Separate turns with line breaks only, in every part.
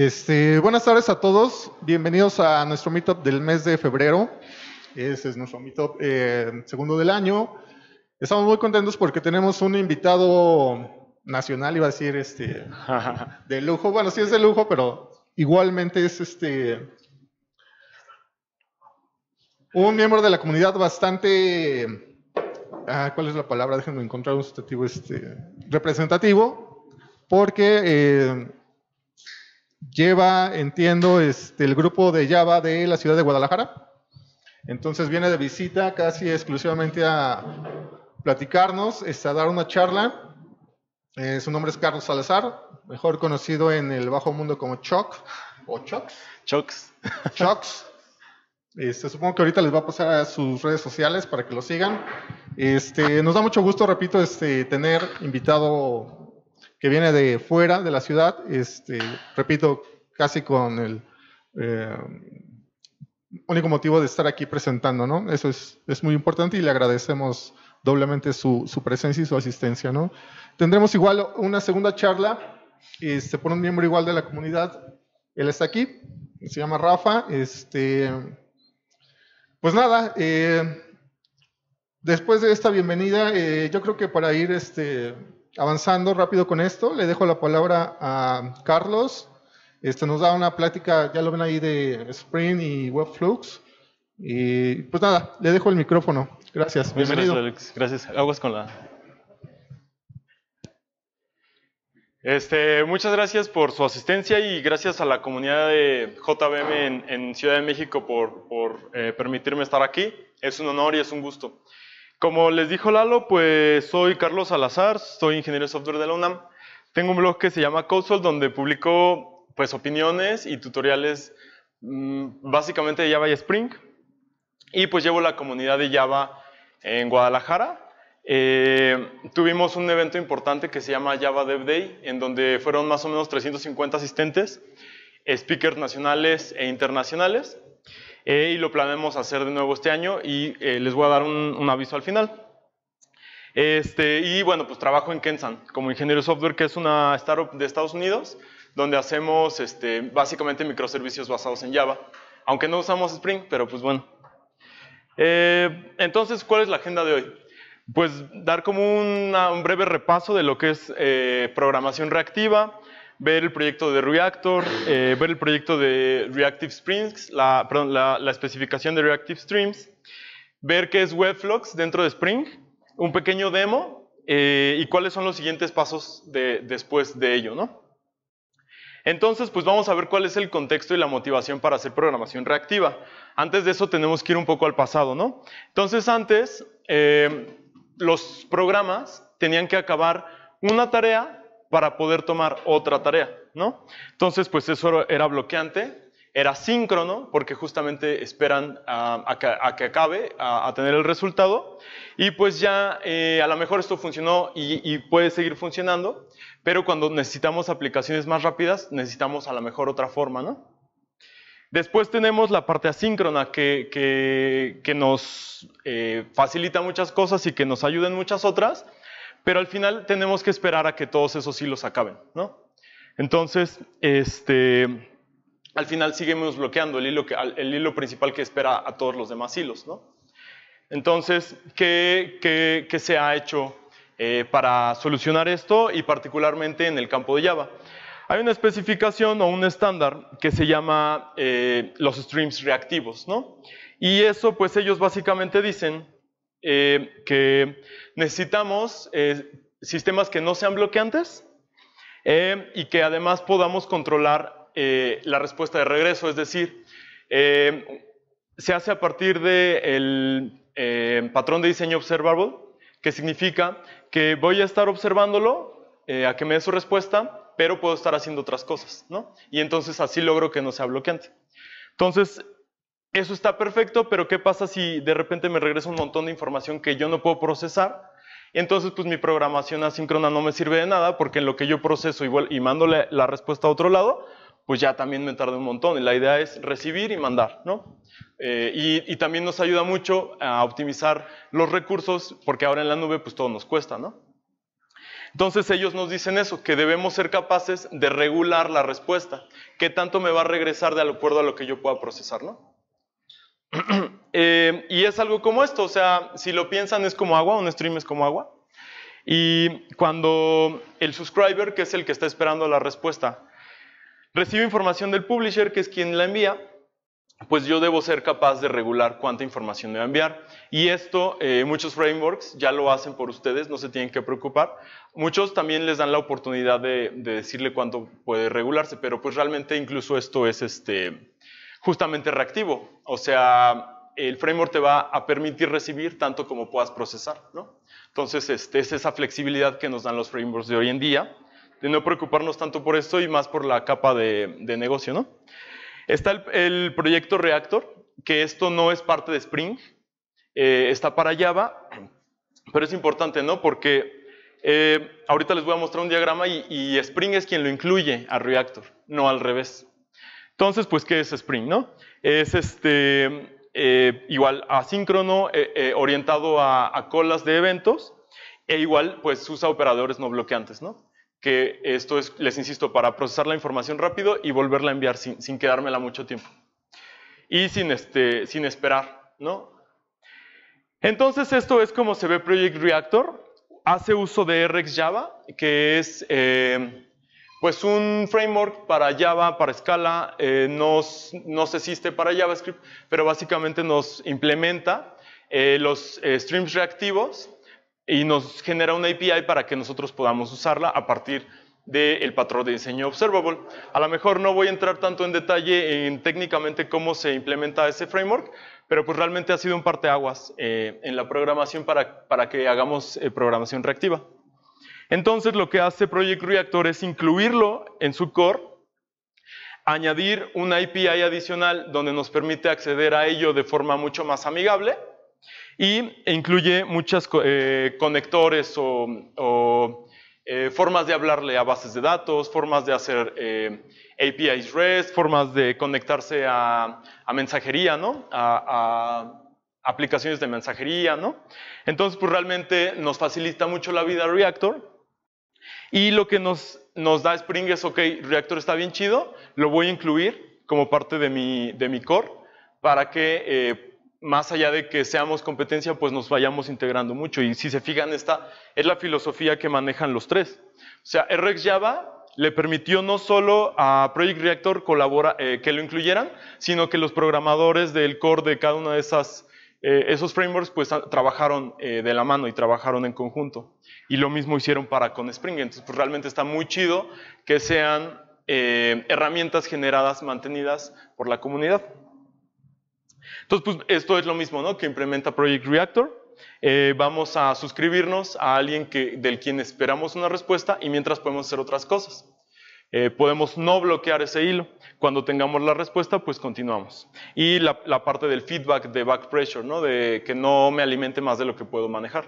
Este, buenas tardes a todos, bienvenidos a nuestro meetup del mes de febrero. Ese es nuestro meetup eh, segundo del año. Estamos muy contentos porque tenemos un invitado nacional, iba a decir, este, de lujo. Bueno, sí es de lujo, pero igualmente es este un miembro de la comunidad bastante ah, ¿cuál es la palabra? Déjenme encontrar un sustantivo este, representativo, porque eh, lleva, entiendo, este, el grupo de Java de la ciudad de Guadalajara. Entonces viene de visita casi exclusivamente a platicarnos, este, a dar una charla. Eh, su nombre es Carlos Salazar, mejor conocido en el bajo mundo como Choc o Chocs. Chocs. Chocs. Este, supongo que ahorita les va a pasar a sus redes sociales para que lo sigan. Este, nos da mucho gusto, repito, este, tener invitado que viene de fuera de la ciudad, este, repito, casi con el eh, único motivo de estar aquí presentando, ¿no? Eso es, muy importante y le agradecemos doblemente su, presencia y su asistencia, ¿no? Tendremos igual una segunda charla este, por un miembro igual de la comunidad. Él está aquí, se llama Rafa. Este, pues nada, eh, después de esta bienvenida, eh, yo creo que para ir este, avanzando rápido con esto, le dejo la palabra a Carlos. Este nos da una plática, ya lo ven ahí, de Spring y Webflux. Y pues nada, le dejo el micrófono. Gracias. Bienvenido.
Alex. Gracias. Aguas con la. Este, muchas gracias por su asistencia y gracias a la comunidad de JBM en, Ciudad de México por, por eh, permitirme estar aquí. Es un honor y es un gusto. Como les dijo Lalo, pues soy Carlos Salazar, soy ingeniero de software de la UNAM. Tengo un blog que se llama CodeSol, donde publico pues opiniones y tutoriales mm, básicamente de Java y Spring. Y pues llevo la comunidad de Java en Guadalajara. Eh, tuvimos un evento importante que se llama Java Dev Day, en donde fueron más o menos 350 asistentes, speakers nacionales e internacionales. Eh, y lo planeamos hacer de nuevo este año y eh, les voy a dar un, aviso al final. Este, y bueno, pues trabajo en Kensan como ingeniero de software, que es una startup de Estados Unidos, donde hacemos este, básicamente microservicios basados en Java, aunque no usamos Spring, pero pues bueno. Eh, entonces, ¿cuál es la agenda de hoy? Pues dar como un breve repaso de lo que es programación reactiva, ver el proyecto de Reactor, eh, ver el proyecto de Reactive Springs, la, especificación de Reactive Streams, ver qué es Webflux dentro de Spring, un pequeño demo eh, y cuáles son los siguientes pasos después de ello, ¿no? Entonces, pues vamos a ver cuál es el contexto y la motivación para hacer programación reactiva. Antes de eso tenemos que ir un poco al pasado, ¿no? Entonces, antes, eh, los programas tenían que acabar una tarea para poder tomar otra tarea, ¿no? Entonces, pues eso era bloqueante, era síncrono, porque justamente esperan a, que, acabe, a, tener el resultado, y pues ya eh, a lo mejor esto funcionó y, puede seguir funcionando, pero cuando necesitamos aplicaciones más rápidas, necesitamos a lo mejor otra forma, ¿no? Después tenemos la parte asíncrona que, nos eh, facilita muchas cosas y que nos ayuda en muchas otras, pero al final tenemos que esperar a que todos esos hilos acaben, ¿no? Entonces, este, al final seguimos bloqueando el hilo, principal que espera a todos los demás hilos, ¿no? Entonces, ¿qué, se ha hecho eh, para solucionar esto y particularmente en el campo de Java? Hay una especificación o un estándar que se llama eh, los streams reactivos, ¿no? Y eso, pues ellos básicamente dicen eh, que necesitamos eh, sistemas que no sean bloqueantes eh, y que además podamos controlar la respuesta de regreso, es decir, se hace a partir del patrón de diseño observable, que significa que voy a estar observándolo a que me dé su respuesta, pero puedo estar haciendo otras cosas, ¿no? Y entonces así logro que no sea bloqueante. Entonces, eso está perfecto, pero ¿qué pasa si de repente me regresa un montón de información que yo no puedo procesar? Entonces, pues mi programación asíncrona no me sirve de nada porque en lo que yo proceso igual y mando la respuesta a otro lado, pues ya también me tarda un montón. Y la idea es recibir y mandar, ¿no? Eh, y, y, también nos ayuda mucho a optimizar los recursos porque ahora en la nube pues todo nos cuesta, ¿no? Entonces ellos nos dicen eso, que debemos ser capaces de regular la respuesta. ¿Qué tanto me va a regresar de acuerdo a lo que yo pueda procesar, no? Eh, y es algo como esto, o sea, si lo piensan es como agua, un stream es como agua. Y cuando el subscriber, que es el que está esperando la respuesta, recibe información del publisher, que es quien la envía, pues yo debo ser capaz de regular cuánta información debe enviar. Y esto eh, muchos frameworks ya lo hacen por ustedes, no se tienen que preocupar. Muchos también les dan la oportunidad de, de decirle cuánto puede regularse, pero pues realmente incluso esto es este, justamente reactivo. O sea, el framework te va a permitir recibir tanto como puedas procesar, ¿no? Entonces, este, es esa flexibilidad que nos dan los frameworks de hoy en día, de no preocuparnos tanto por esto y más por la capa de, negocio, ¿no? Está el, proyecto Reactor, que esto no es parte de Spring, eh, está para Java, pero es importante, ¿no? Porque eh, ahorita les voy a mostrar un diagrama y, y Spring es quien lo incluye a Reactor, no al revés. Entonces, pues, ¿qué es Spring? No? Es este, eh, igual asíncrono, eh, eh, orientado a, colas de eventos, e igual, pues, usa operadores no bloqueantes, ¿no? Que esto es, les insisto, para procesar la información rápido y volverla a enviar sin, quedármela mucho tiempo. Y sin, este, sin esperar, ¿no? Entonces, esto es como se ve Project Reactor. Hace uso de RxJava, que es... Pues un framework para Java, para Scala, eh, no nos, existe para JavaScript, pero básicamente nos implementa eh, los eh, streams reactivos y nos genera una API para que nosotros podamos usarla a partir del patrón de diseño observable. A lo mejor no voy a entrar tanto en detalle en técnicamente cómo se implementa ese framework, pero pues realmente ha sido un parteaguas en la programación para que hagamos programación reactiva. Entonces lo que hace Project Reactor es incluirlo en su core, añadir una API adicional donde nos permite acceder a ello de forma mucho más amigable y e incluye muchos eh, conectores o, eh, formas de hablarle a bases de datos, formas de hacer eh, APIs REST, formas de conectarse a, mensajería, ¿no? A, aplicaciones de mensajería, ¿no? Entonces, pues realmente nos facilita mucho la vida Reactor y lo que nos, da Spring es, ok, Reactor está bien chido, lo voy a incluir como parte de mi, de mi core para que eh, más allá de que seamos competencia, pues nos vayamos integrando mucho. Y si se fijan, esta es la filosofía que manejan los tres. O sea, RxJava le permitió no solo a Project Reactor colabora, eh, que lo incluyeran, sino que los programadores del core de cada una de esas eh, esos frameworks pues trabajaron eh, de la mano y trabajaron en conjunto. Y lo mismo hicieron para con Spring. Entonces pues realmente está muy chido que sean eh, herramientas generadas, mantenidas por la comunidad. Entonces pues esto es lo mismo ¿no? que implementa Project Reactor. vamos a suscribirnos a alguien que, del quien esperamos una respuesta y mientras podemos hacer otras cosas. Eh, podemos no bloquear ese hilo. Cuando tengamos la respuesta, pues continuamos. Y la, parte del feedback de back pressure, ¿no? de que no me alimente más de lo que puedo manejar.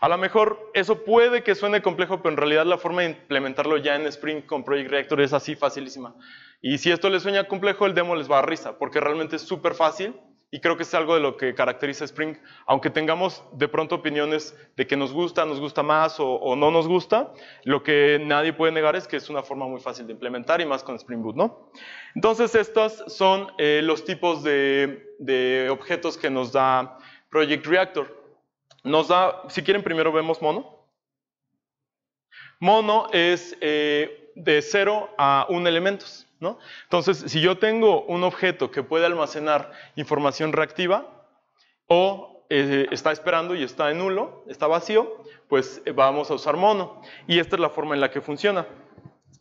A lo mejor eso puede que suene complejo, pero en realidad la forma de implementarlo ya en Spring con Project Reactor es así facilísima. Y si esto les suena complejo, el demo les va a risa, porque realmente es súper fácil y creo que es algo de lo que caracteriza Spring, aunque tengamos de pronto opiniones de que nos gusta, nos gusta más o, no nos gusta, lo que nadie puede negar es que es una forma muy fácil de implementar y más con Spring Boot, ¿no? Entonces, estos son eh, los tipos de, objetos que nos da Project Reactor. Nos da, si quieren primero vemos mono. Mono es eh, de 0 a 1 elementos. Entonces, si yo tengo un objeto que puede almacenar información reactiva o eh, está esperando y está en nulo, está vacío, pues eh, vamos a usar mono. Y esta es la forma en la que funciona.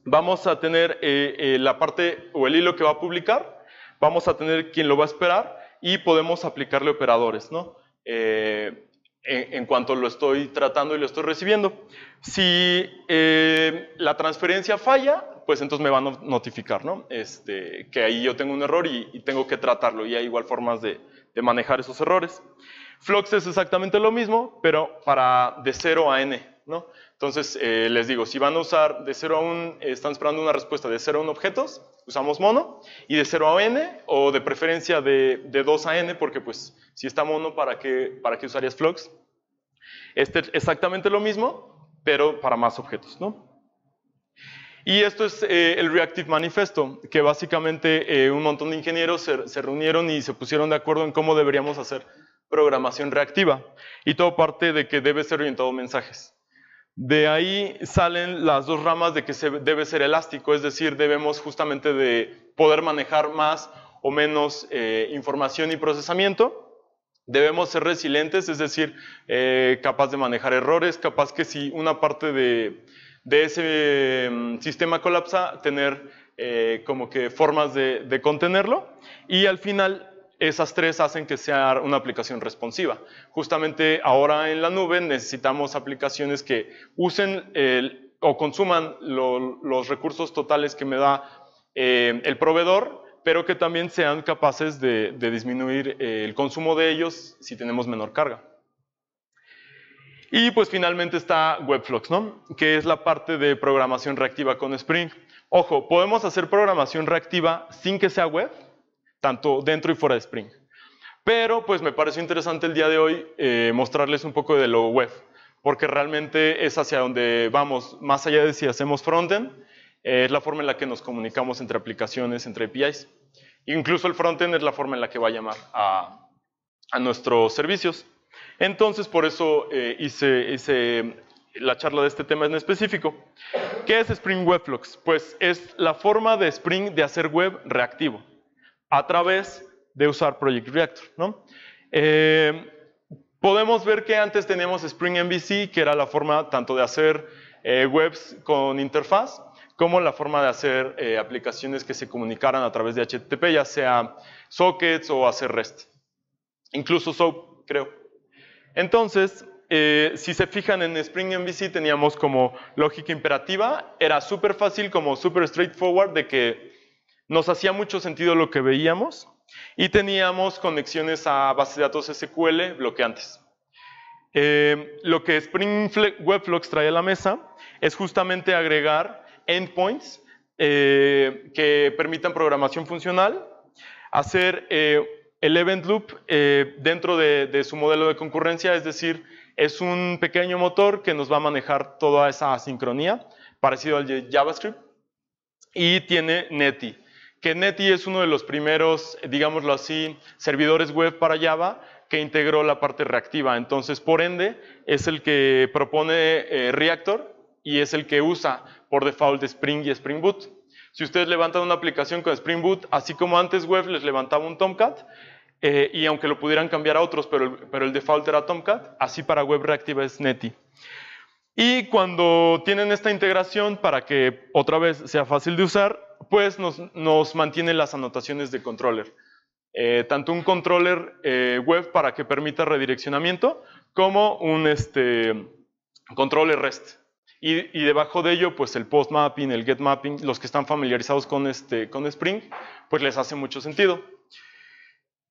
Vamos a tener eh, la parte o el hilo que va a publicar, vamos a tener quien lo va a esperar y podemos aplicarle operadores, ¿no? en, cuanto lo estoy tratando y lo estoy recibiendo. Si eh, la transferencia falla, pues entonces me van a notificar, ¿no? Este, que ahí yo tengo un error y, tengo que tratarlo y hay igual formas de, de, manejar esos errores. Flux es exactamente lo mismo, pero para de 0 a n, ¿no? Entonces, eh, les digo, si van a usar de 0 a 1, eh, están esperando una respuesta de 0 a 1 objetos, usamos mono, y de 0 a n, o de preferencia de, de 2 a n, porque pues si está mono, ¿para qué, para qué usarías flux? Este exactamente lo mismo, pero para más objetos, ¿no? Y esto es eh, el Reactive Manifesto, que básicamente un montón de ingenieros se, se reunieron y se pusieron de acuerdo en cómo deberíamos hacer programación reactiva. Y todo parte de que debe ser orientado a mensajes. De ahí salen las dos ramas de que se debe ser elástico, es decir, debemos justamente de poder manejar más o menos eh, información y procesamiento. Debemos ser resilientes, es decir, eh, capaz de manejar errores, capaz que si una parte de, ese mm, sistema colapsa, tener eh, como que formas de, de contenerlo. Y al final esas tres hacen que sea una aplicación responsiva. Justamente ahora en la nube necesitamos aplicaciones que usen o consuman los recursos totales que me da eh, el proveedor, pero que también sean capaces de, disminuir eh, el consumo de ellos si tenemos menor carga. Y pues finalmente está Webflux, ¿no? que es la parte de programación reactiva con Spring. Ojo, podemos hacer programación reactiva sin que sea web, tanto dentro y fuera de Spring. Pero pues me pareció interesante el día de hoy eh, mostrarles un poco de lo web, porque realmente es hacia donde vamos, más allá de si hacemos frontend, eh, es la forma en la que nos comunicamos entre aplicaciones, entre APIs. Incluso el frontend es la forma en la que va a llamar a, nuestros servicios. Entonces, por eso eh, hice, hice la charla de este tema en específico. ¿Qué es Spring Webflux? Pues es la forma de Spring de hacer web reactivo a través de usar Project Reactor. Eh, podemos ver que antes teníamos Spring MVC, que era la forma tanto de hacer eh, webs con interfaz, como la forma de hacer eh, aplicaciones que se comunicaran a través de HTTP, ya sea sockets o hacer REST. Incluso SOAP, creo. Entonces, si se fijan en Spring MVC teníamos como lógica imperativa, era súper fácil, como súper straightforward de que nos hacía mucho sentido lo que veíamos y teníamos conexiones a bases de datos SQL bloqueantes. Eh, lo que Spring Webflux trae a la mesa es justamente agregar endpoints eh, que permitan programación funcional, hacer eh, el event loop dentro de, su modelo de concurrencia, es decir, es un pequeño motor que nos va a manejar toda esa sincronía, parecido al JavaScript, y tiene Netty que Netty es uno de los primeros, digámoslo así, servidores web para Java que integró la parte reactiva. Entonces, por ende, es el que propone eh, Reactor y es el que usa por default Spring y Spring Boot. Si ustedes levantan una aplicación con Spring Boot, así como antes Web les levantaba un Tomcat, eh, y aunque lo pudieran cambiar a otros, pero el, pero el default era Tomcat, así para Web Reactiva es Netty. Y cuando tienen esta integración para que otra vez sea fácil de usar, pues nos, nos mantiene las anotaciones de controller. Eh, tanto un controller eh, web para que permita redireccionamiento como un este, controller REST. Y, debajo de ello, pues el post mapping, el get mapping, los que están familiarizados con, este, con Spring, pues les hace mucho sentido.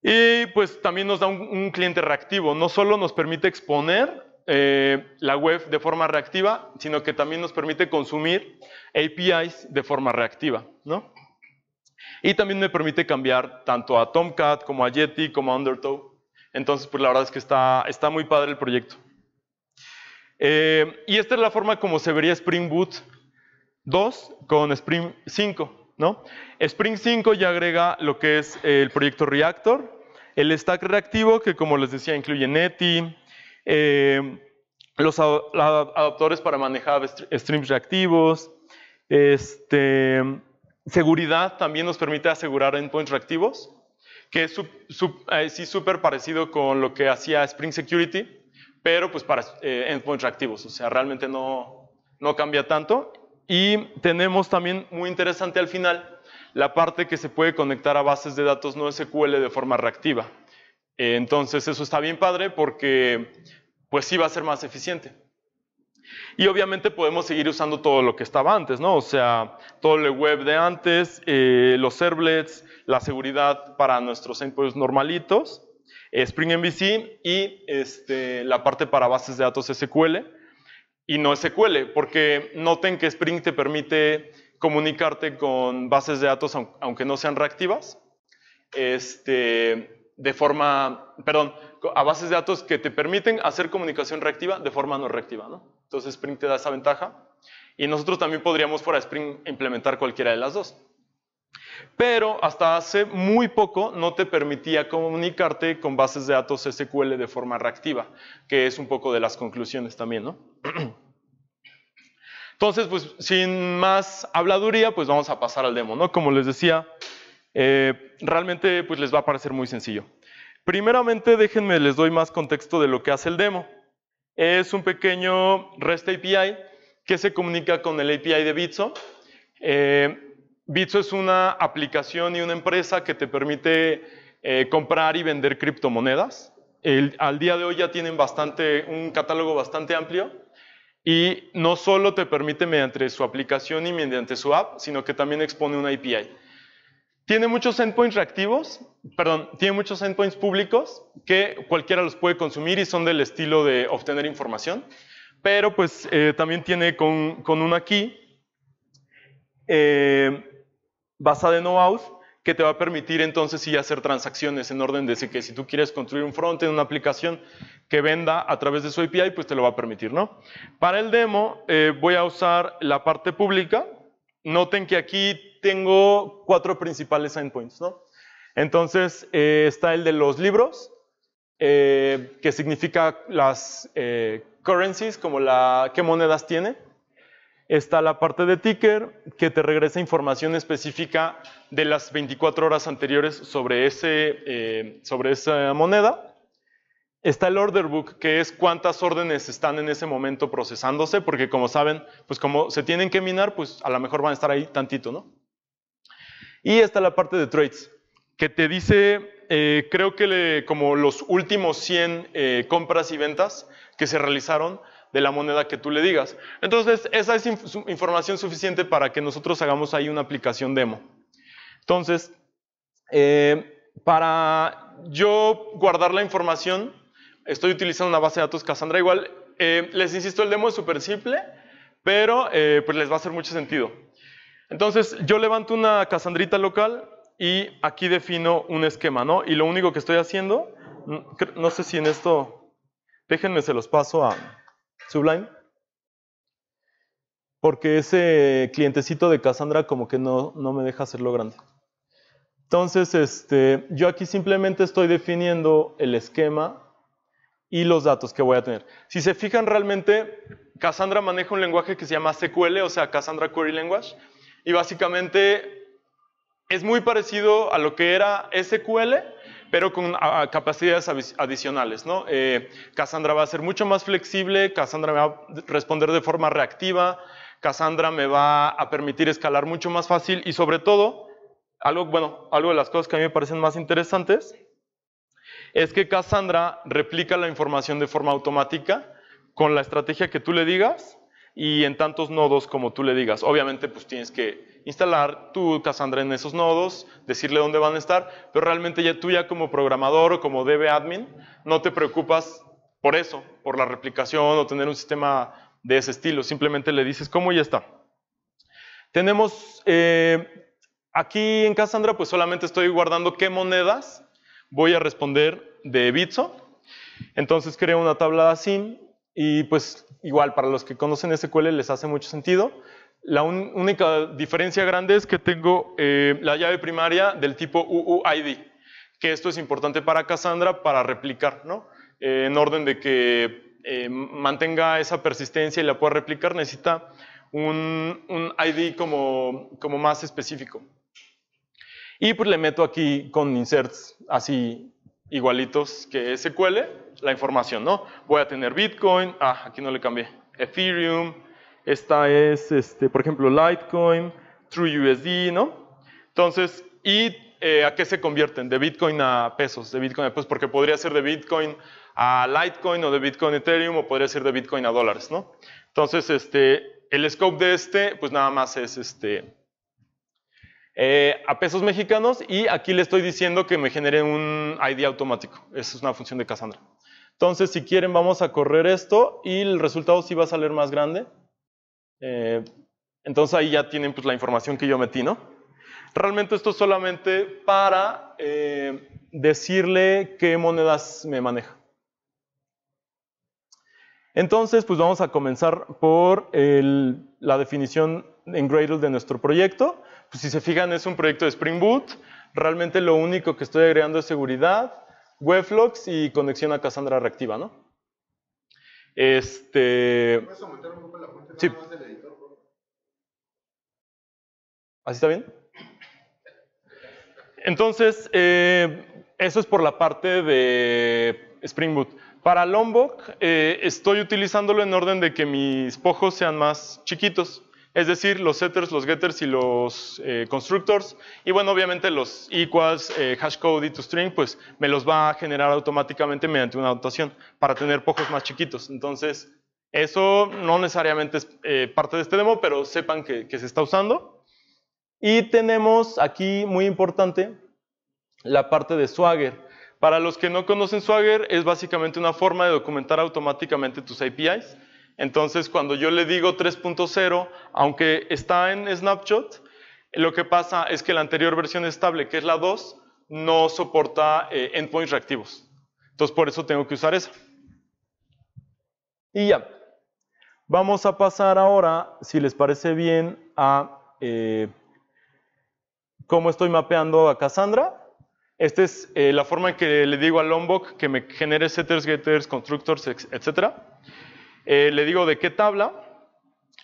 Y pues también nos da un cliente reactivo, no solo nos permite exponer eh, la web de forma reactiva, sino que también nos permite consumir APIs de forma reactiva, Y también me permite cambiar tanto a Tomcat como a Yeti como a Undertow. Entonces, pues la verdad es que está, está muy padre el proyecto. Eh, y esta es la forma como se vería Spring Boot 2 con Spring 5, ¿no? Spring 5 ya agrega lo que es el proyecto Reactor, el stack reactivo que como les decía incluye Netty, eh, los adoptores adaptadores para manejar streams reactivos, este, seguridad también nos permite asegurar endpoints reactivos, que es sí súper parecido con lo que hacía Spring Security, pero pues para eh, endpoints reactivos, o sea, realmente no, no cambia tanto. Y tenemos también, muy interesante al final, la parte que se puede conectar a bases de datos no SQL de forma reactiva. Eh, entonces eso está bien padre porque pues sí va a ser más eficiente. Y obviamente podemos seguir usando todo lo que estaba antes, ¿no? O sea, todo el web de antes, eh, los servlets, la seguridad para nuestros endpoints normalitos, eh, Spring MVC y este, la parte para bases de datos SQL y no SQL, porque noten que Spring te permite comunicarte con bases de datos aunque no sean reactivas. Este, de forma, perdón, a bases de datos que te permiten hacer comunicación reactiva de forma no reactiva, ¿no? Entonces Spring te da esa ventaja y nosotros también podríamos fuera de Spring implementar cualquiera de las dos. Pero hasta hace muy poco no te permitía comunicarte con bases de datos SQL de forma reactiva, que es un poco de las conclusiones también, ¿no? Entonces, pues sin más habladuría, pues vamos a pasar al demo, ¿no? Como les decía, eh, realmente pues les va a parecer muy sencillo. Primeramente déjenme les doy más contexto de lo que hace el demo. Es un pequeño REST API que se comunica con el API de Bitso. Eh, Bitso es una aplicación y una empresa que te permite eh, comprar y vender criptomonedas. al día de hoy ya tienen bastante, un catálogo bastante amplio y no solo te permite mediante su aplicación y mediante su app, sino que también expone una API. Tiene muchos endpoints reactivos, perdón, tiene muchos endpoints públicos que cualquiera los puede consumir y son del estilo de obtener información, pero pues eh, también tiene con, con una key eh, basada en OAuth que te va a permitir entonces sí hacer transacciones en orden de que si tú quieres construir un front en una aplicación que venda a través de su API, pues te lo va a permitir, ¿no? Para el demo eh, voy a usar la parte pública, Noten que aquí tengo cuatro principales endpoints, ¿no? Entonces, eh, está el de los libros, eh, que significa las eh, currencies, como la, qué monedas tiene. Está la parte de ticker, que te regresa información específica de las 24 horas anteriores sobre, ese, sobre esa moneda. Está el order book, que es cuántas órdenes están en ese momento procesándose, porque como saben, pues como se tienen que minar, pues a lo mejor van a estar ahí tantito, ¿no? Y está la parte de trades, que te dice, eh, creo que como los últimos 100 eh, compras y ventas que se realizaron de la moneda que tú le digas. Entonces, esa es información suficiente para que nosotros hagamos ahí una aplicación demo. Entonces, eh, para yo guardar la información, Estoy utilizando una base de datos Cassandra igual. Eh, les insisto, el demo es súper simple, pero eh, pues les va a hacer mucho sentido. Entonces, yo levanto una Cassandrita local y aquí defino un esquema, ¿no? Y lo único que estoy haciendo, mm, no sé si en esto, déjenme se los paso a Sublime, porque ese clientecito de Cassandra como que no, no me deja hacerlo grande. Entonces, este, yo aquí simplemente estoy definiendo el esquema y los datos que voy a tener. Si se fijan realmente, Cassandra maneja un lenguaje que se llama SQL, o sea, Cassandra Query Language, y básicamente es muy parecido a lo que era SQL, pero con capacidades adicionales. ¿no? Eh, Cassandra va a ser mucho más flexible, Cassandra me va a responder de forma reactiva, Cassandra me va a permitir escalar mucho más fácil y sobre todo, algo, bueno, algo de las cosas que a mí me parecen más interesantes, es que Cassandra replica la información de forma automática con la estrategia que tú le digas y en tantos nodos como tú le digas. Obviamente, pues tienes que instalar tu Cassandra en esos nodos, decirle dónde van a estar, pero realmente ya tú ya como programador o como DB admin no te preocupas por eso, por la replicación o tener un sistema de ese estilo. Simplemente le dices cómo y ya está. Tenemos eh, aquí en Cassandra, pues solamente estoy guardando qué monedas voy a responder de Bitso. Entonces creo una tabla así y pues igual para los que conocen SQL les hace mucho sentido. La única diferencia grande es que tengo eh, la llave primaria del tipo UUID, que esto es importante para Cassandra para replicar, ¿no? Eh, en orden de que eh, mantenga esa persistencia y la pueda replicar, necesita un, ID como más específico. Y pues le meto aquí con inserts así igualitos que SQL la información, ¿no? Voy a tener Bitcoin, ah, aquí no le cambié, Ethereum, esta es, este, por ejemplo, Litecoin, TrueUSD, ¿no? Entonces, ¿y eh, a qué se convierten? De Bitcoin a pesos, de Bitcoin a pesos, porque podría ser de Bitcoin a Litecoin o de Bitcoin a Ethereum o podría ser de Bitcoin a dólares, ¿no? Entonces, este, el scope de este, pues nada más es este, eh, a pesos mexicanos y aquí le estoy diciendo que me genere un ID automático. Esa es una función de Cassandra. Entonces, si quieren, vamos a correr esto y el resultado sí va a salir más grande. Eh, entonces ahí ya tienen pues, la información que yo metí, ¿no? Realmente esto es solamente para eh, decirle qué monedas me maneja. Entonces, pues vamos a comenzar por la definición en Gradle de nuestro proyecto pues si se fijan es un proyecto de Spring Boot, realmente lo único que estoy agregando es seguridad, Webflux y conexión a Cassandra reactiva, ¿no? Este... ¿Puedes aumentar un poco la fuente sí. del editor? ¿Así está bien? Entonces, eh, eso es por la parte de Spring Boot. Para Lombok, eh, estoy utilizándolo en orden de que mis pojos sean más chiquitos es decir, los setters, los getters y los eh, constructors. Y bueno, obviamente los equals, eh, hashcode y toString, pues me los va a generar automáticamente mediante una anotación para tener pocos más chiquitos. Entonces, eso no necesariamente es eh, parte de este demo, pero sepan que, que se está usando. Y tenemos aquí, muy importante, la parte de Swagger. Para los que no conocen Swagger, es básicamente una forma de documentar automáticamente tus APIs. Entonces, cuando yo le digo 3.0, aunque está en Snapshot, lo que pasa es que la anterior versión estable, que es la 2, no soporta eh, endpoints reactivos. Entonces, por eso tengo que usar esa. Y ya. Vamos a pasar ahora, si les parece bien, a eh, cómo estoy mapeando a Cassandra. Esta es eh, la forma en que le digo a Lombok que me genere setters, getters, constructors, etc. Eh, le digo de qué tabla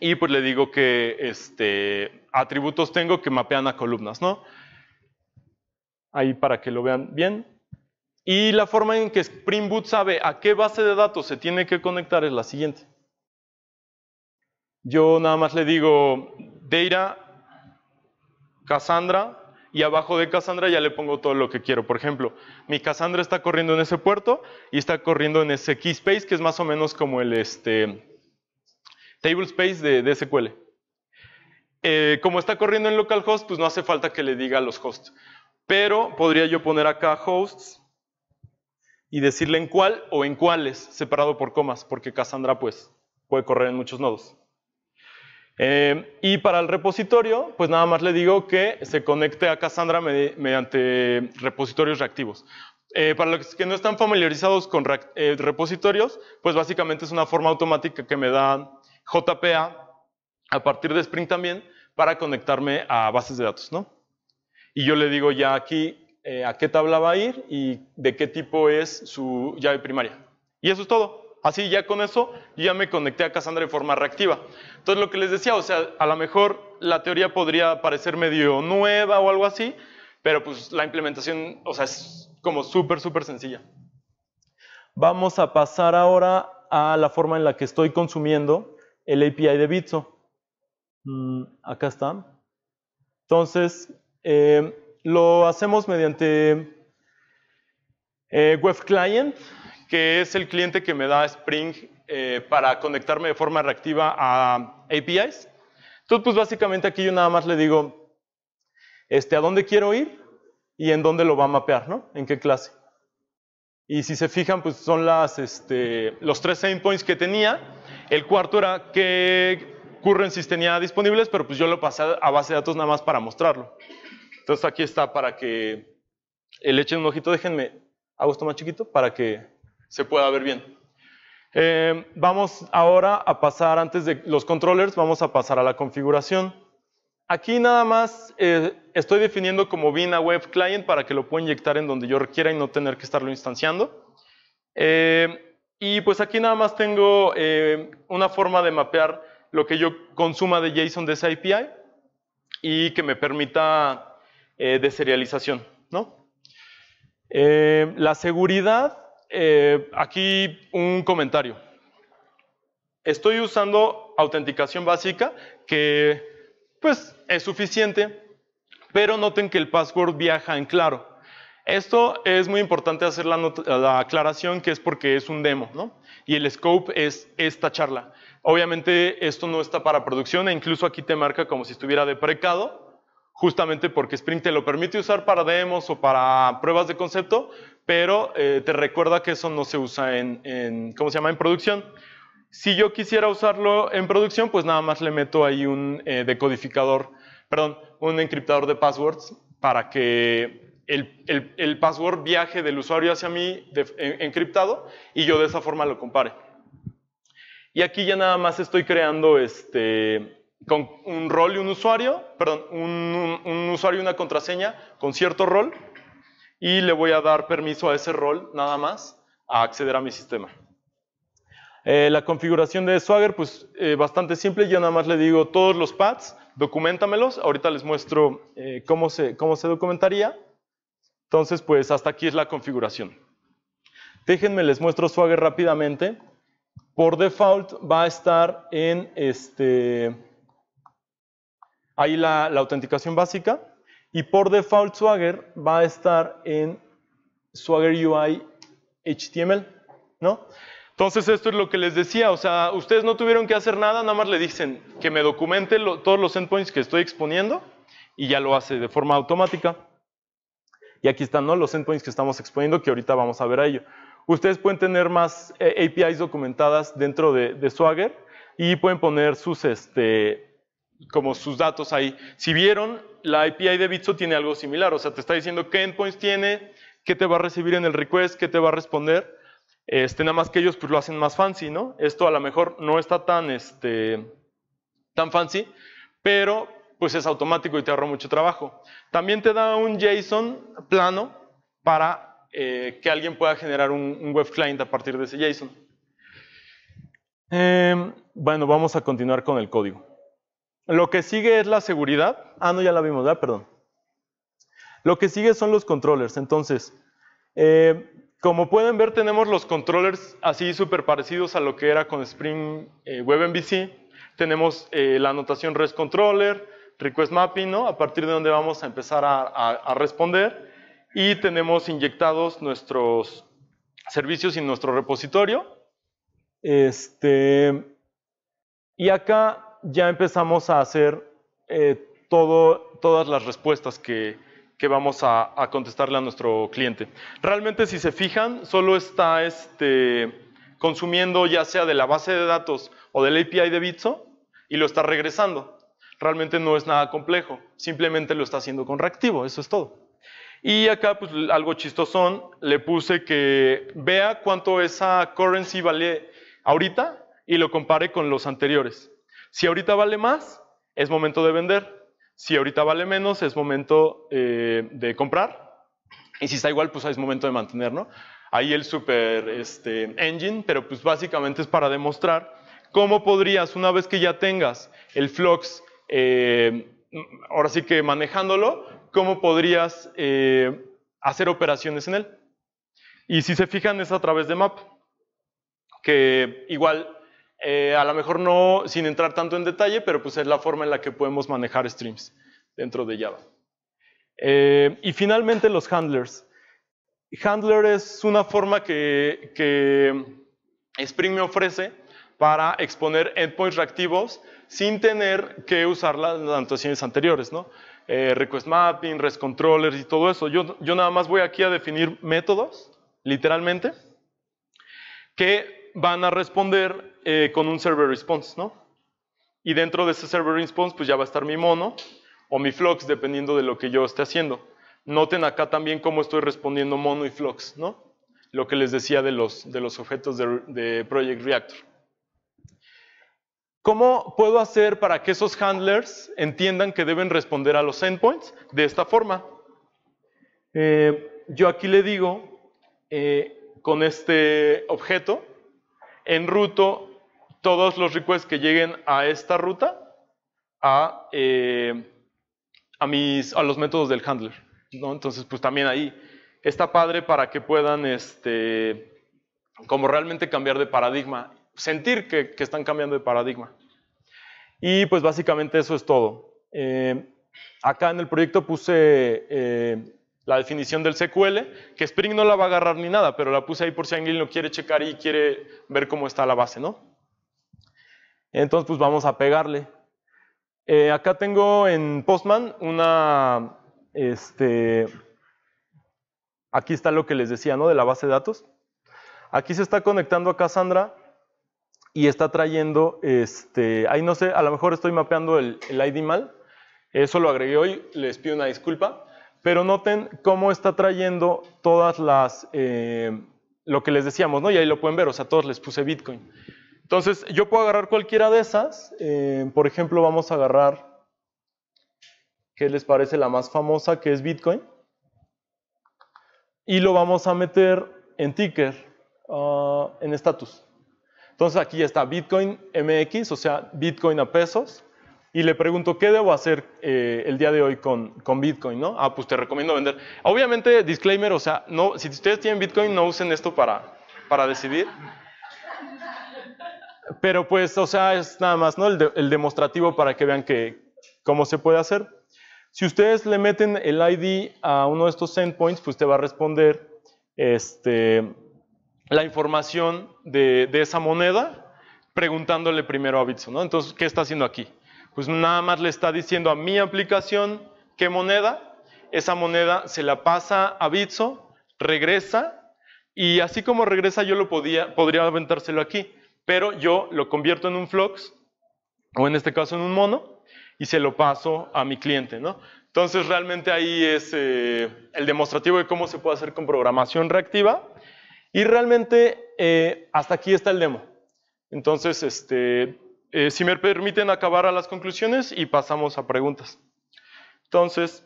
y pues le digo que este, atributos tengo que mapean a columnas, ¿no? Ahí para que lo vean bien. Y la forma en que Spring Boot sabe a qué base de datos se tiene que conectar es la siguiente. Yo nada más le digo data Cassandra y abajo de Cassandra ya le pongo todo lo que quiero. Por ejemplo, mi Cassandra está corriendo en ese puerto y está corriendo en ese key space, que es más o menos como el este, table space de, SQL. Eh, como está corriendo en localhost, pues no hace falta que le diga a los hosts. Pero podría yo poner acá hosts y decirle en cuál o en cuáles, separado por comas, porque Cassandra pues puede correr en muchos nodos. Em, y para el repositorio, pues nada más le digo que se conecte a Cassandra mediante repositorios reactivos. Eh, para los que no están familiarizados con eh, repositorios, pues básicamente es una forma automática que me da JPA a partir de Spring también para conectarme a bases de datos, ¿no? Y yo le digo ya aquí eh, a qué tabla va a ir y de qué tipo es su llave primaria. Y eso es todo. Así ya con eso ya me conecté a Cassandra de forma reactiva. Entonces lo que les decía, o sea, a lo mejor la teoría podría parecer medio nueva o algo así, pero pues la implementación, o sea, es como súper, súper sencilla. Vamos a pasar ahora a la forma en la que estoy consumiendo el API de Bitso. Mm, acá está. Entonces, eh, lo hacemos mediante eh, Web Client que es el cliente que me da Spring eh, para conectarme de forma reactiva a APIs. Entonces, pues básicamente aquí yo nada más le digo, este, ¿a dónde quiero ir? Y en dónde lo va a mapear, ¿no? ¿En qué clase? Y si se fijan, pues son las, este, los tres endpoints que tenía. El cuarto era qué currencies tenía disponibles, pero pues yo lo pasé a base de datos nada más para mostrarlo. Entonces aquí está para que le echen un ojito. Déjenme, hago esto más chiquito para que se pueda ver bien. Eh, vamos ahora a pasar, antes de los controllers, vamos a pasar a la configuración. Aquí nada más eh, estoy definiendo como Vina Web Client para que lo pueda inyectar en donde yo requiera y no tener que estarlo instanciando. Eh, y pues aquí nada más tengo una forma de mapear lo que yo consuma de JSON de esa API y que me permita deserialización. ¿no? la seguridad eh, aquí un comentario. Estoy usando autenticación básica que pues es suficiente, pero noten que el password viaja en claro. Esto es muy importante hacer la, la, aclaración que es porque es un demo, ¿no? Y el scope es esta charla. Obviamente esto no está para producción e incluso aquí te marca como si estuviera deprecado, justamente porque Spring te lo permite usar para demos o para pruebas de concepto, pero eh, te recuerda que eso no se usa en, ¿cómo se llama?, en producción. Si yo quisiera usarlo en producción, pues nada más le meto ahí un eh, decodificador, perdón, un encriptador de passwords para que el, password viaje del usuario hacia mí encriptado y yo de esa forma lo compare. Y aquí ya nada más estoy creando este, con un rol y un usuario, perdón, un, usuario y una contraseña con cierto rol y le voy a dar permiso a ese rol nada más a acceder a mi sistema. Eh, la configuración de Swagger, pues eh, bastante simple, yo nada más le digo todos los pads, documentamelos. ahorita les muestro eh, cómo, se, cómo se documentaría. Entonces, pues hasta aquí es la configuración. Déjenme, les muestro Swagger rápidamente. Por default va a estar en este ahí la, autenticación básica. Y por default Swagger va a estar en Swagger UI HTML, ¿no? Entonces esto es lo que les decía, o sea, ustedes no tuvieron que hacer nada, nada más le dicen que me documente todos los endpoints que estoy exponiendo y ya lo hace de forma automática. Y aquí están los endpoints que estamos exponiendo, que ahorita vamos a ver a ello. Ustedes pueden tener más eh, APIs documentadas dentro de, de, Swagger y pueden poner sus, este, como sus datos ahí. Si vieron, la API de Bitso tiene algo similar, o sea, te está diciendo qué endpoints tiene, qué te va a recibir en el request, qué te va a responder. Este, nada más que ellos pues lo hacen más fancy, ¿no? Esto a lo mejor no está tan, este, tan fancy, pero pues es automático y te ahorra mucho trabajo. También te da un JSON plano para eh, que alguien pueda generar un, web client a partir de ese JSON. Em, bueno, vamos a continuar con el código. Lo que sigue es la seguridad. Ah, no, ya la vimos, ¿verdad? Perdón. Lo que sigue son los controllers. Entonces, eh, como pueden ver, tenemos los controllers así súper parecidos a lo que era con Spring eh, WebMVC. Tenemos eh, la anotación REST controller, request mapping, ¿no? A partir de donde vamos a empezar a, a responder. Y tenemos inyectados nuestros servicios y nuestro repositorio. Este, y acá ya empezamos a hacer eh, todas las respuestas que, vamos a, contestarle a nuestro cliente. Realmente, si se fijan, solo está este, consumiendo ya sea de la base de datos o del API de Bitso y lo está regresando. Realmente no es nada complejo, simplemente lo está haciendo con reactivo, eso es todo. Y acá, pues algo chistosón, le puse que vea cuánto esa currency vale ahorita y lo compare con los anteriores. Si ahorita vale más, es momento de vender. Si ahorita vale menos, es momento eh, de comprar. Y si está igual, pues es momento de mantener, ¿no? Ahí el super este, engine, pero pues básicamente es para demostrar cómo podrías, una vez que ya tengas el flux, eh, ahora sí que manejándolo, cómo podrías eh, hacer operaciones en él. Y si se fijan, es a través de map, que igual eh, a lo mejor no sin entrar tanto en detalle, pero pues es la forma en la que podemos manejar streams dentro de Java. Eh, y finalmente los handlers. Handler es una forma que, que Spring me ofrece para exponer endpoints reactivos sin tener que usar las anotaciones anteriores, ¿no? Eh, request mapping, REST controllers y todo eso. Yo, yo nada más voy aquí a definir métodos, literalmente, que van a responder eh, con un server response, ¿no? Y dentro de ese server response, pues ya va a estar mi mono o mi flux, dependiendo de lo que yo esté haciendo. Noten acá también cómo estoy respondiendo mono y flux, ¿no? Lo que les decía de los, de los objetos de, Project Reactor. ¿Cómo puedo hacer para que esos handlers entiendan que deben responder a los endpoints de esta forma? Eh, yo aquí le digo, eh, con este objeto, en ruto todos los requests que lleguen a esta ruta eh, a, mis, a los métodos del handler. ¿no? Entonces, pues también ahí está padre para que puedan, este, como realmente cambiar de paradigma, sentir que, están cambiando de paradigma. Y pues básicamente eso es todo. Eh, acá en el proyecto puse eh, la definición del SQL, que Spring no la va a agarrar ni nada, pero la puse ahí por si alguien no quiere checar y quiere ver cómo está la base, ¿no? Entonces, pues vamos a pegarle. Eh, acá tengo en Postman una, este, aquí está lo que les decía, ¿no? De la base de datos. Aquí se está conectando a Cassandra y está trayendo, este, ahí no sé, a lo mejor estoy mapeando el, el ID mal. Eso lo agregué hoy, les pido una disculpa. Pero noten cómo está trayendo todas las, eh, lo que les decíamos, ¿no? Y ahí lo pueden ver, o sea, todos les puse Bitcoin. Entonces, yo puedo agarrar cualquiera de esas. Eh, por ejemplo, vamos a agarrar, ¿qué les parece la más famosa? Que es Bitcoin. Y lo vamos a meter en ticker, ah, en status. Entonces, aquí está Bitcoin MX, o sea, Bitcoin a pesos y le pregunto, ¿qué debo hacer eh, el día de hoy con, Bitcoin? ¿no? Ah, pues te recomiendo vender. Obviamente, disclaimer, o sea, no, si ustedes tienen Bitcoin, no usen esto para, para decidir. Pero pues, o sea, es nada más, ¿no? El, demostrativo para que vean que, cómo se puede hacer. Si ustedes le meten el ID a uno de estos endpoints, pues te va a responder este, la información de, esa moneda preguntándole primero a Bitso, ¿no? Entonces, ¿qué está haciendo aquí? pues nada más le está diciendo a mi aplicación qué moneda, esa moneda se la pasa a Bitso, regresa, y así como regresa yo lo podía, podría aventárselo aquí, pero yo lo convierto en un flux, o en este caso en un mono, y se lo paso a mi cliente, ¿no? Entonces realmente ahí es eh, el demostrativo de cómo se puede hacer con programación reactiva, y realmente eh, hasta aquí está el demo. Entonces, este, eh, si me permiten acabar a las conclusiones y pasamos a preguntas. Entonces,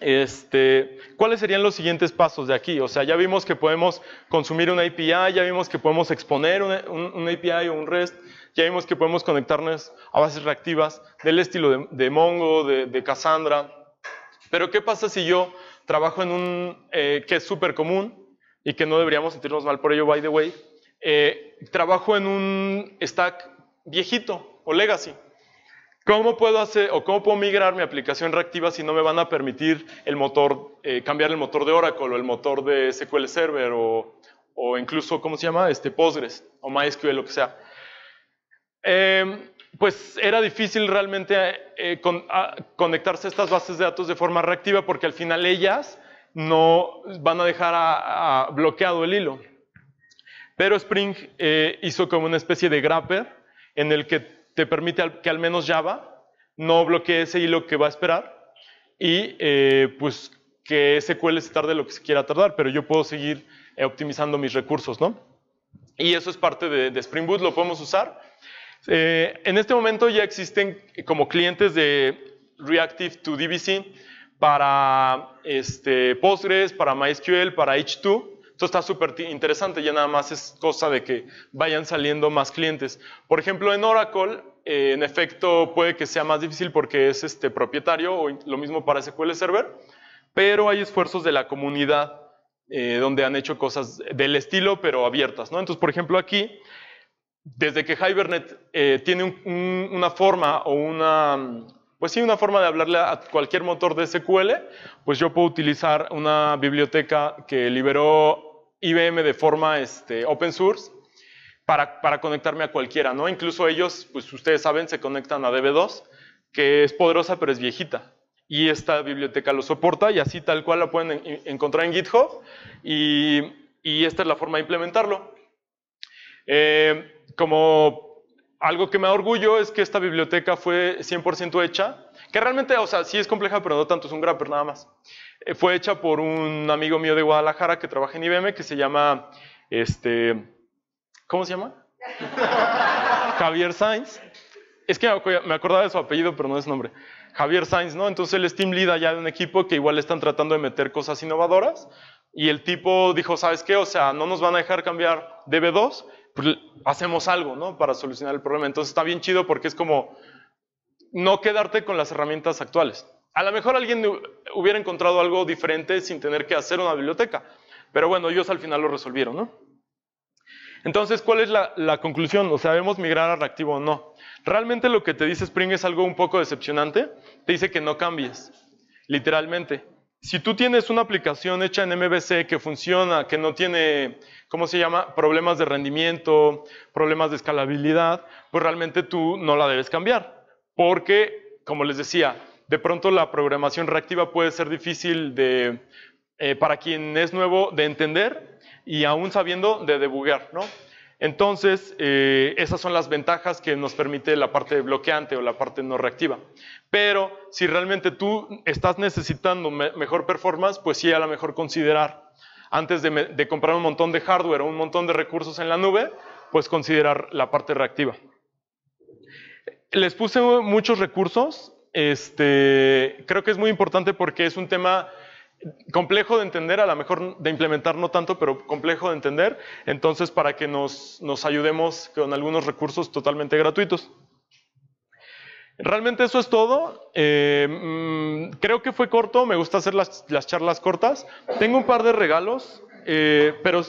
este, ¿cuáles serían los siguientes pasos de aquí? O sea, ya vimos que podemos consumir una API, ya vimos que podemos exponer una, API o un REST, ya vimos que podemos conectarnos a bases reactivas del estilo de, Mongo, de, Cassandra. Pero ¿qué pasa si yo trabajo en un eh, que es súper común y que no deberíamos sentirnos mal por ello, by the way? Eh, trabajo en un stack viejito o legacy. ¿Cómo puedo hacer o cómo puedo migrar mi aplicación reactiva si no me van a permitir el motor, eh, cambiar el motor de Oracle o el motor de SQL Server o, incluso, ¿cómo se llama? Este, Postgres o MySQL, lo que sea. Em, pues era difícil realmente eh, conectarse a estas bases de datos de forma reactiva porque al final ellas no van a dejar a, bloqueado el hilo. Pero Spring eh, hizo como una especie de grapper en el que te permite que al menos Java no bloquee ese hilo que va a esperar y eh, pues que SQL se tarde lo que se quiera tardar, pero yo puedo seguir eh, optimizando mis recursos, ¿no? Y eso es parte de, Spring Boot, lo podemos usar. Eh, en este momento ya existen como clientes de Reactive to DBC para este, Postgres, para MySQL, para H2, esto está súper interesante, ya nada más es cosa de que vayan saliendo más clientes. Por ejemplo, en Oracle, eh, en efecto, puede que sea más difícil porque es este propietario, o lo mismo para SQL Server, pero hay esfuerzos de la comunidad eh, donde han hecho cosas del estilo, pero abiertas. Entonces, por ejemplo, aquí, desde que Hibernate eh, tiene una forma o una, pues sí, una forma de hablarle a cualquier motor de SQL, pues yo puedo utilizar una biblioteca que liberó IBM de forma este, open source para, conectarme a cualquiera, ¿no? Incluso ellos, pues ustedes saben, se conectan a DB2, que es poderosa pero es viejita. Y esta biblioteca lo soporta y así tal cual la pueden encontrar en GitHub y, esta es la forma de implementarlo. Eh, como algo que me da orgullo es que esta biblioteca fue 100% hecha, que realmente, o sea, sí es compleja, pero no tanto, es un grapper nada más. Eh, fue hecha por un amigo mío de Guadalajara que trabaja en IBM, que se llama, este, ¿cómo se llama? Javier Sainz. Es que me acordaba de su apellido, pero no es nombre. Javier Sainz, ¿no? Entonces él es team leader ya de un equipo que igual están tratando de meter cosas innovadoras. Y el tipo dijo, ¿sabes qué? O sea, no nos van a dejar cambiar DB2, pues, hacemos algo, ¿no? Para solucionar el problema. Entonces está bien chido porque es como no quedarte con las herramientas actuales. A lo mejor alguien hubiera encontrado algo diferente sin tener que hacer una biblioteca, pero bueno, ellos al final lo resolvieron, ¿no? Entonces, ¿cuál es la, conclusión? ¿O sea debemos migrar a reactivo o no? Realmente lo que te dice Spring es algo un poco decepcionante. Te dice que no cambies, literalmente. Si tú tienes una aplicación hecha en MVC que funciona, que no tiene, ¿cómo se llama?, problemas de rendimiento, problemas de escalabilidad, pues realmente tú no la debes cambiar. Porque, como les decía, de pronto la programación reactiva puede ser difícil de, eh, para quien es nuevo de entender y aún sabiendo de debugar, ¿no? Entonces, eh, esas son las ventajas que nos permite la parte bloqueante o la parte no reactiva. Pero si realmente tú estás necesitando mejor performance, pues sí, a lo mejor considerar, antes de, comprar un montón de hardware o un montón de recursos en la nube, pues considerar la parte reactiva. Les puse muchos recursos, este, creo que es muy importante porque es un tema complejo de entender, a lo mejor de implementar no tanto, pero complejo de entender. Entonces, para que nos, ayudemos con algunos recursos totalmente gratuitos. Realmente eso es todo. Eh, mm, creo que fue corto, me gusta hacer las, charlas cortas. Tengo un par de regalos, eh, pero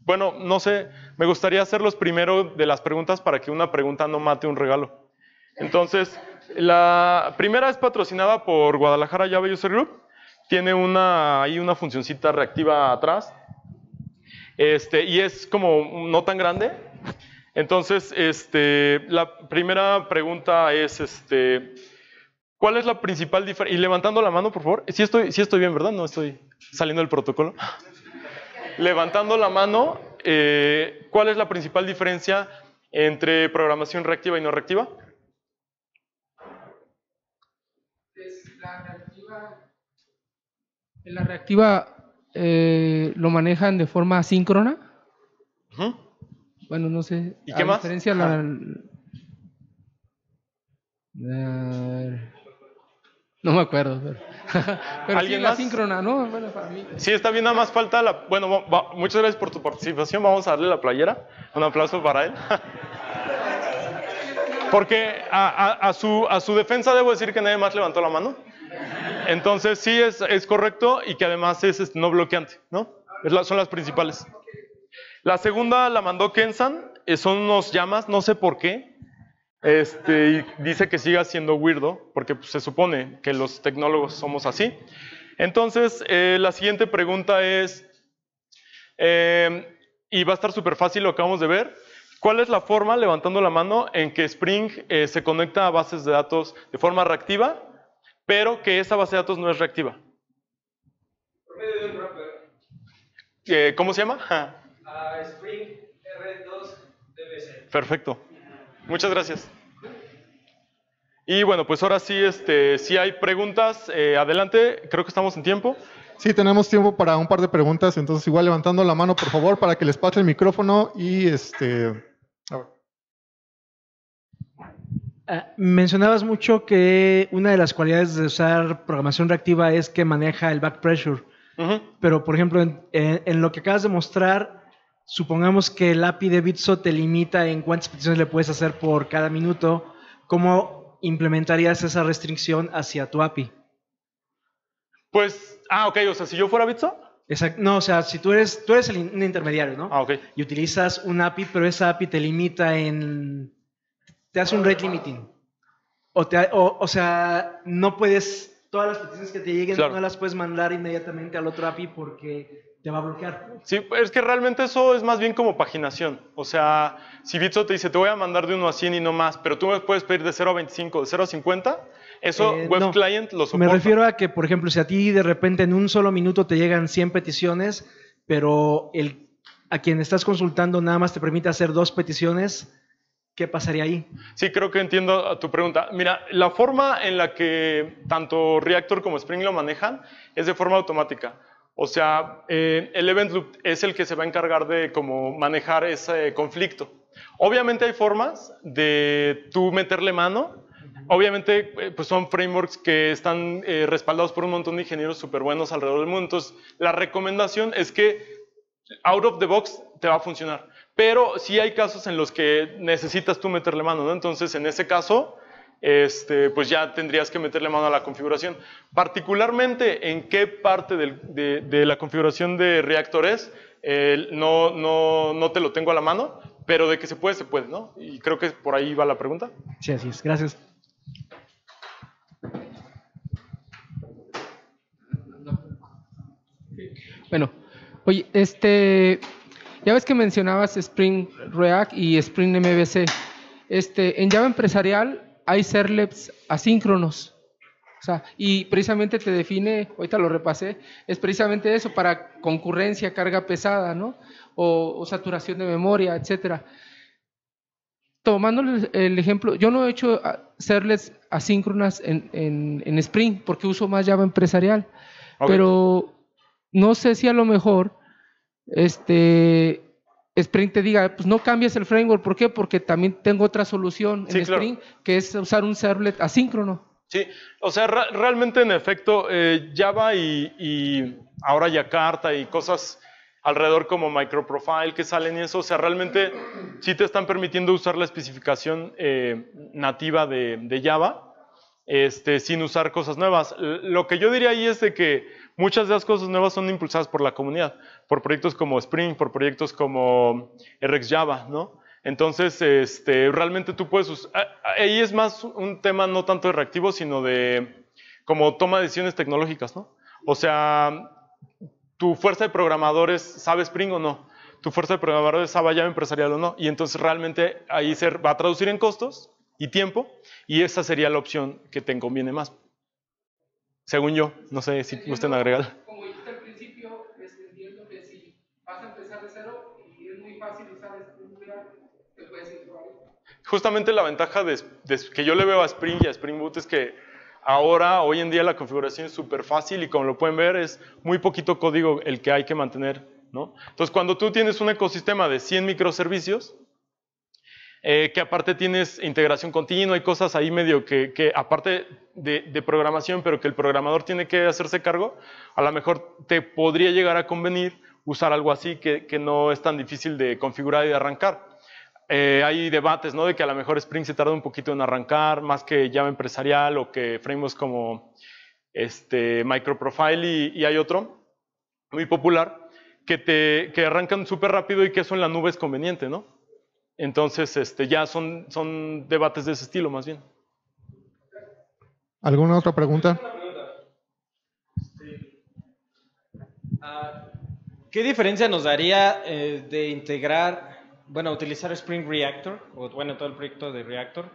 bueno, no sé, me gustaría los primero de las preguntas para que una pregunta no mate un regalo. Entonces, la primera es patrocinada por Guadalajara Java User Group tiene una, hay una funcioncita reactiva atrás, este, y es como no tan grande. Entonces, este, la primera pregunta es, este, ¿cuál es la principal diferencia? Y levantando la mano, por favor. si estoy, si estoy bien, ¿verdad? No estoy saliendo del protocolo. levantando la mano, eh, ¿cuál es la principal diferencia entre programación reactiva y no reactiva?
¿En la reactiva eh, lo manejan de forma asíncrona? Bueno, no sé. ¿Y qué más?
la, no me acuerdo, pero, pero ¿Alguien la más?
¿no? Bueno, para mí.
Sí, está bien, nada más falta la... Bueno, muchas gracias por tu participación, vamos a darle la playera, un aplauso para él. Porque a, su, a su defensa debo decir que nadie más levantó la mano. Entonces sí es, correcto y que además es, este, no bloqueante, ¿no? son las principales. La segunda la mandó Kensan, eh, son unos llamas, no sé por qué. Este, y dice que siga siendo weirdo, porque pues, se supone que los tecnólogos somos así. Entonces, eh, la siguiente pregunta es, em, y va a estar súper fácil lo acabamos de ver, ¿Cuál es la forma, levantando la mano, en que Spring eh, se conecta a bases de datos de forma reactiva? pero que esa base de datos no es reactiva. Eh, ¿Cómo se llama? Ah,
ah. Spring
R2 DBC. Perfecto. Muchas gracias. Y bueno, pues ahora sí, este, si hay preguntas, eh, adelante, creo que estamos en tiempo.
Sí, tenemos tiempo para un par de preguntas, entonces igual levantando la mano, por favor, para que les pase el micrófono y este
Ah, mencionabas mucho que una de las cualidades de usar programación reactiva es que maneja el back pressure. Pero, por ejemplo, en, lo que acabas de mostrar, supongamos que el API de Bitso te limita en cuántas peticiones le puedes hacer por cada minuto. ¿Cómo implementarías esa restricción hacia tu API? Pues, ah, ok, o sea, si yo fuera Bitso. Exacto, no, o sea, si tú eres, tú eres el, un intermediario, ¿no? Ah, ok. Y utilizas un API, pero esa API te limita en te hace un rate limiting. O, o, sea, no puedes,
todas las peticiones que te lleguen
no las puedes mandar inmediatamente al otro API porque te va a bloquear.
Sí, es que realmente eso es más bien como paginación. O sea, si Bitso te dice, te voy a mandar de 1 a 100 y no más, pero tú me puedes pedir de 0 a 25, de 0 a 50, eso eh, Web Client lo soporta. Me
refiero a que, por ejemplo, si a ti de repente en un solo minuto te llegan 100 peticiones, pero el, a quien estás consultando nada más te permite hacer dos peticiones, ¿Qué pasaría ahí?
Sí, creo que entiendo tu pregunta. Mira, la forma en la que tanto Reactor como Spring lo manejan es de forma automática. O sea, eh, el event loop es el que se va a encargar de como manejar ese conflicto. Obviamente hay formas de tú meterle mano. Obviamente, eh, pues son frameworks que están eh, respaldados por un montón de ingenieros súper buenos alrededor del mundo. Entonces, la recomendación es que out of the box te va a funcionar. Pero sí hay casos en los que necesitas tú meterle mano, ¿no? Entonces, en ese caso, este, pues ya tendrías que meterle mano a la configuración. Particularmente, ¿en qué parte de, la configuración de reactores no, no, no, te lo tengo a la mano, pero de que se puede, se puede, ¿no? Y creo que por ahí va la pregunta. Sí,
así es. Gracias. Bueno, oye, este, ya ves que mencionabas Spring React y Spring MVC. Este, en Java empresarial hay serlets asíncronos. O sea, y precisamente te define, ahorita lo repasé, es precisamente eso para concurrencia, carga pesada, ¿no? O, saturación de memoria, etcétera. Tomando el ejemplo, yo no he hecho ah, serlets asíncronas en, Spring porque uso más Java empresarial, pero no sé si a lo mejor este Spring te diga, pues no cambies el framework, ¿por qué? Porque también tengo otra solución en Spring, que es usar un servlet asíncrono.
Sí, o sea, realmente en efecto, eh, Java y, ahora Jakarta y cosas alrededor como MicroProfile que salen y eso, o sea, realmente sí te están permitiendo usar la especificación eh, nativa de, de Java este, sin usar cosas nuevas. Lo que yo diría ahí es de que Muchas de las cosas nuevas son impulsadas por la comunidad, por proyectos como Spring, por proyectos como RxJava, Java, ¿no? Entonces, este, realmente tú puedes Ahí es más un tema no tanto de reactivo, sino de como toma de decisiones tecnológicas, ¿no? O sea, tu fuerza de programadores sabe Spring o no, tu fuerza de programadores sabe Java empresarial o no, y entonces realmente ahí se va a traducir en costos y tiempo, y esa sería la opción que te conviene más. Según yo, no sé si gusten agregar. Como dijiste al principio, entiendo que si vas a empezar de cero y es muy fácil usar Spring te puedes Justamente la ventaja de, que yo le veo a Spring y a Spring Boot es que ahora, hoy en día, la configuración es súper fácil y como lo pueden ver, es muy poquito código el que hay que mantener. ¿no? Entonces, cuando tú tienes un ecosistema de 100 microservicios, eh, que aparte tienes integración continua, hay cosas ahí medio que, que aparte de, programación, pero que el programador tiene que hacerse cargo, a lo mejor te podría llegar a convenir usar algo así que, que no es tan difícil de configurar y de arrancar. Eh, hay debates, ¿no? De que a lo mejor Spring se tarda un poquito en arrancar, más que Java empresarial o que frameworks como este, Microprofile y, y hay otro muy popular que, te, que arrancan súper rápido y que eso en la nube es conveniente, ¿no? Entonces, este, ya son, debates de ese estilo más bien.
¿Alguna otra pregunta? Este, ah, ¿Qué diferencia nos daría eh, de
integrar, bueno, utilizar Spring Reactor, o bueno, todo el proyecto de Reactor,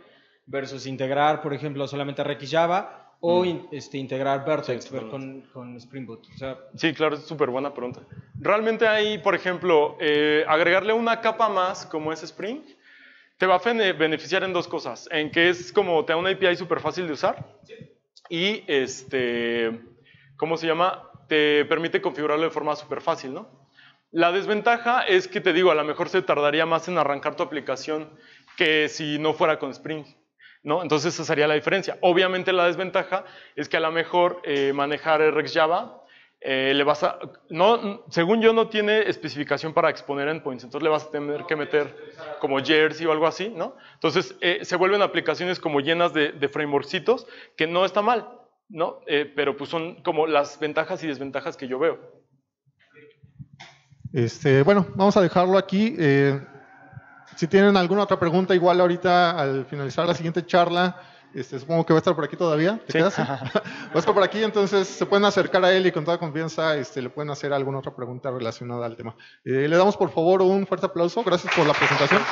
versus integrar, por ejemplo, solamente React Java? O mm. este, integrar Vertex con, Spring Boot. sí, claro, es súper buena pregunta. Realmente ahí, por ejemplo, eh, agregarle una capa más como es Spring, te va a beneficiar en dos cosas. En que es como te da una API súper fácil de usar y, este, ¿cómo se llama? Te permite configurarlo de forma súper fácil, ¿no? La desventaja es que te digo, a lo mejor se tardaría más en arrancar tu aplicación que si no fuera con Spring. ¿no? Entonces esa sería la diferencia. Obviamente la desventaja es que a lo mejor eh, manejar RxJava eh, le vas a, no, según yo no tiene especificación para exponer endpoints, entonces le vas a tener que meter como jersey o algo así, ¿no? Entonces eh, se vuelven aplicaciones como llenas de, de que no está mal, ¿no? pero pues son como las ventajas y desventajas que yo veo.
Este, bueno, vamos a dejarlo aquí. Si tienen alguna otra pregunta, igual ahorita al finalizar la siguiente charla, este, supongo que va a estar por aquí todavía. ¿Te quedas? va a estar por aquí, entonces se pueden acercar a él y con toda confianza este, le pueden hacer alguna otra pregunta relacionada al tema. Eh, le damos por favor un fuerte aplauso. Gracias por la presentación.